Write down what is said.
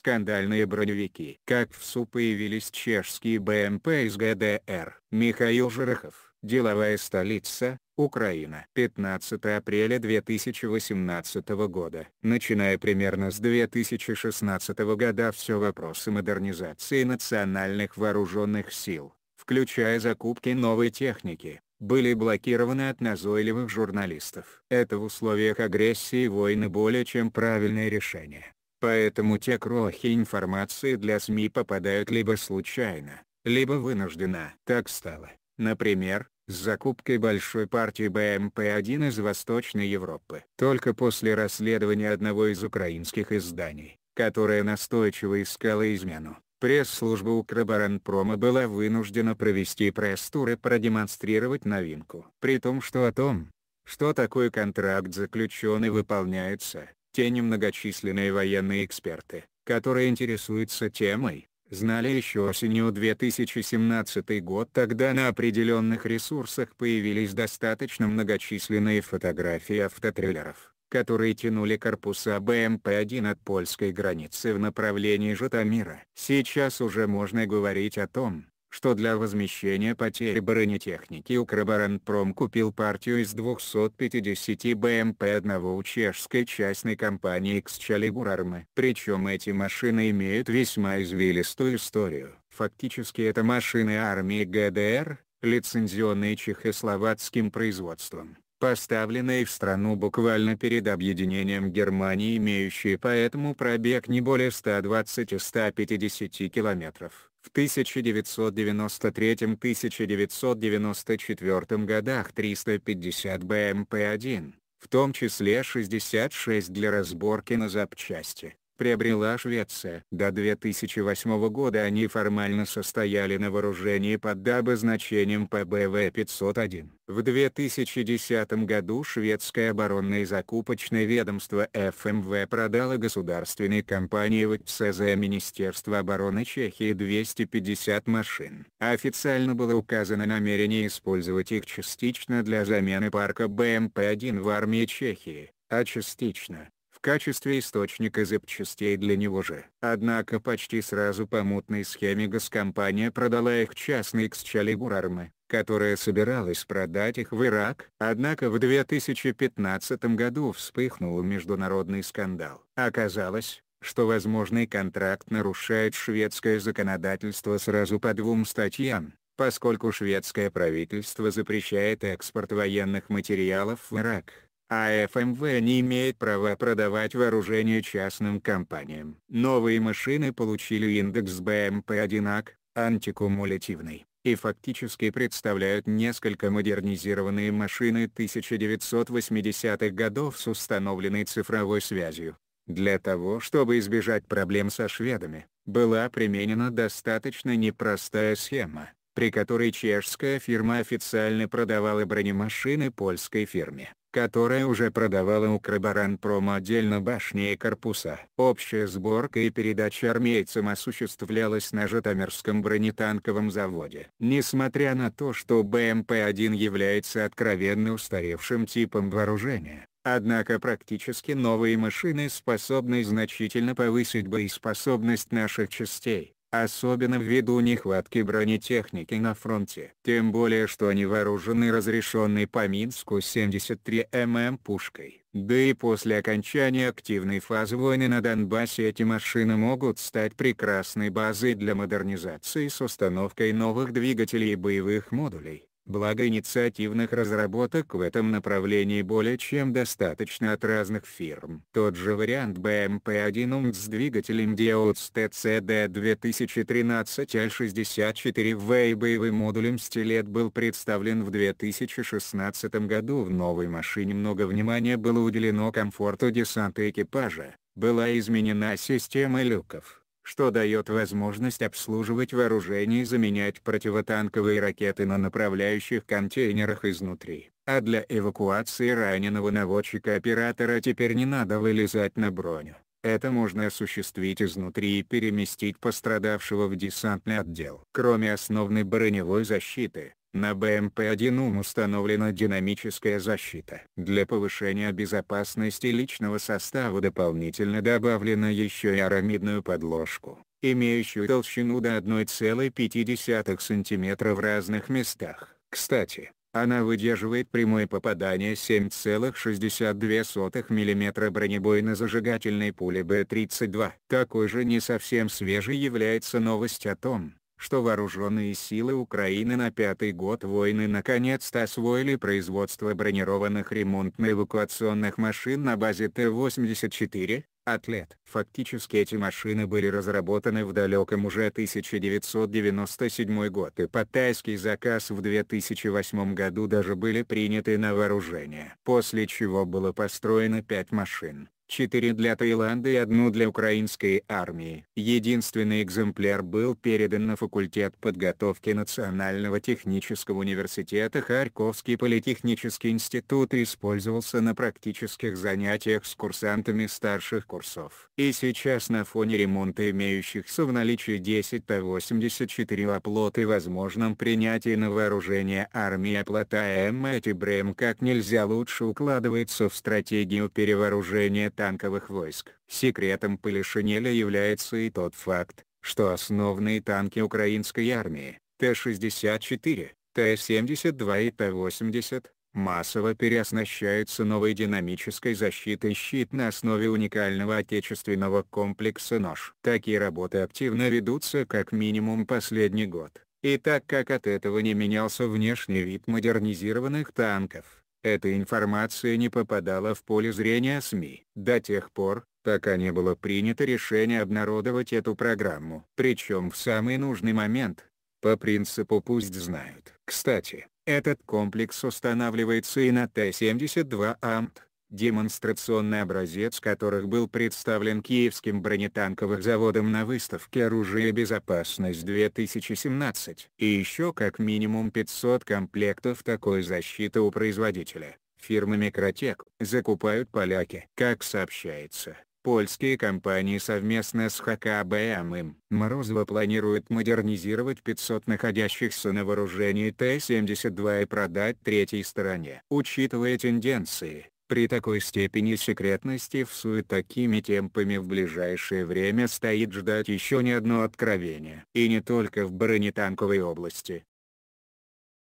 скандальные броневики. Как в СУ появились чешские БМП из ГДР. Михаил Жирохов, деловая столица, Украина. 15 апреля 2018 года. Начиная примерно с 2016 года все вопросы модернизации национальных вооруженных сил, включая закупки новой техники, были блокированы от назойливых журналистов. Это в условиях агрессии войны более чем правильное решение. Поэтому те крохи информации для СМИ попадают либо случайно, либо вынуждена. Так стало, например, с закупкой большой партии БМП-1 из Восточной Европы. Только после расследования одного из украинских изданий, которое настойчиво искало измену, пресс-служба Укроборонпрома была вынуждена провести пресс-тур и продемонстрировать новинку. При том что о том, что такой контракт заключен и выполняется, те немногочисленные военные эксперты, которые интересуются темой, знали еще осенью 2017 год тогда на определенных ресурсах появились достаточно многочисленные фотографии автотрейлеров, которые тянули корпуса БМП-1 эм от польской границы в направлении Житомира. Сейчас уже можно говорить о том, что для возмещения потери бронетехники Укроборонпром купил партию из 250 БМП эм одного у чешской частной компании «Эксчалибурармы». Причем эти машины имеют весьма извилистую историю. Фактически это машины армии ГДР, лицензионные чехословацким производством поставленные в страну буквально перед объединением Германии имеющие поэтому пробег не более 120-150 километров в 1993-1994 годах 350 БМП-1, эм в том числе 66 для разборки на запчасти приобрела Швеция. До 2008 года они формально состояли на вооружении под обозначением ПБВ-501. В 2010 году шведское оборонное закупочное ведомство ФМВ эм продало государственной компании ВЦЗ Министерства обороны Чехии 250 машин. Официально было указано намерение использовать их частично для замены парка БМП-1 эм в армии Чехии а частично в качестве источника запчастей для него же. Однако почти сразу по мутной схеме госкомпания продала их частной Excalibur Army, которая собиралась продать их в Ирак. Однако в 2015 году вспыхнул международный скандал. Оказалось, что возможный контракт нарушает шведское законодательство сразу по двум статьям, поскольку шведское правительство запрещает экспорт военных материалов в Ирак, а ФМВ не имеет права продавать вооружение частным компаниям. Новые машины получили индекс БМП-1 АК, антикумулятивный, и фактически представляют несколько модернизированные машины 1980-х годов с установленной цифровой связью. Для того чтобы избежать проблем со шведами, была применена достаточно непростая схема, при которой чешская фирма официально продавала бронемашины польской фирме которая уже продавала Укроборонпром отдельно башни и корпуса. Общая сборка и передача армейцам осуществлялась на Житомирском бронетанковом заводе. Несмотря на то, что БМП-1 является откровенно устаревшим типом вооружения, Однако практически новые машины способны значительно повысить боеспособность наших частей особенно ввиду нехватки бронетехники на фронте. Тем более что они вооружены разрешенной по Минску 73 мм пушкой. Да и после окончания активной фазы войны на Донбассе эти машины могут стать прекрасной базой для модернизации с установкой новых двигателей и боевых модулей. Благо инициативных разработок в этом направлении более чем достаточно от разных фирм. Тот же вариант BMP-1 UMT с двигателем Diodes TCD 2013 L64V и боевым модулем стилет был представлен в 2016 году в новой машине много внимания было уделено комфорту десанта экипажа, была изменена система люков что дает возможность обслуживать вооружение и заменять противотанковые ракеты на направляющих контейнерах изнутри. А для эвакуации раненого наводчика-оператора теперь не надо вылезать на броню. Это можно осуществить изнутри и переместить пострадавшего в десантный отдел. Кроме основной броневой защиты, на БМП-1 установлена динамическая защита. Для повышения безопасности личного состава дополнительно добавлена еще и арамидную подложку, имеющую толщину до 1,5 см в разных местах. Кстати, она выдерживает прямое попадание 7,62 мм бронебойно-зажигательной пули Б-32. Такой же не совсем свежей является новость о том, что вооруженные силы Украины на пятый год войны наконец-то освоили производство бронированных ремонтно-эвакуационных машин на базе Т-84, «Атлет». Фактически эти машины были разработаны в далеком уже 1997 год и по тайский заказ в 2008 году даже были приняты на вооружение. После чего было построено пять машин, Четыре для Таиланда и одну для украинской армии. Единственный экземпляр был передан на факультет подготовки Национального технического университета Харьковский политехнический институт и использовался на практических занятиях с курсантами старших курсов. И сейчас на фоне ремонта имеющихся в наличии 10 Т-84 оплот и возможном принятии на вооружение армии оплота М. Эти Брем как нельзя лучше укладывается в стратегию перевооружения танковых войск. Секретом Полишинеля является и тот факт, что основные танки украинской армии, Т-64, Т-72 и Т-80, массово переоснащаются новой динамической защитой щит на основе уникального отечественного комплекса «Нож». Такие работы активно ведутся как минимум последний год, и так как от этого не менялся внешний вид модернизированных танков, эта информация не попадала в поле зрения СМИ до тех пор, пока не было принято решение обнародовать эту программу. Причем в самый нужный момент, по принципу пусть знают. Кстати, этот комплекс устанавливается и на Т-72 АМТ демонстрационный образец которых был представлен Киевским бронетанковым заводом на выставке «Оружие и безопасность-2017». И еще как минимум 500 комплектов такой защиты у производителя, фирмы «Микротек», закупают поляки. Как сообщается, Польские компании совместно с ХКБМ им Морозова планируют модернизировать 500 находящихся на вооружении Т-72 и продать третьей стороне. Учитывая тенденции, при такой степени секретности в всуе такими темпами в ближайшее время стоит ждать еще не одно откровение. И не только в бронетанковой области.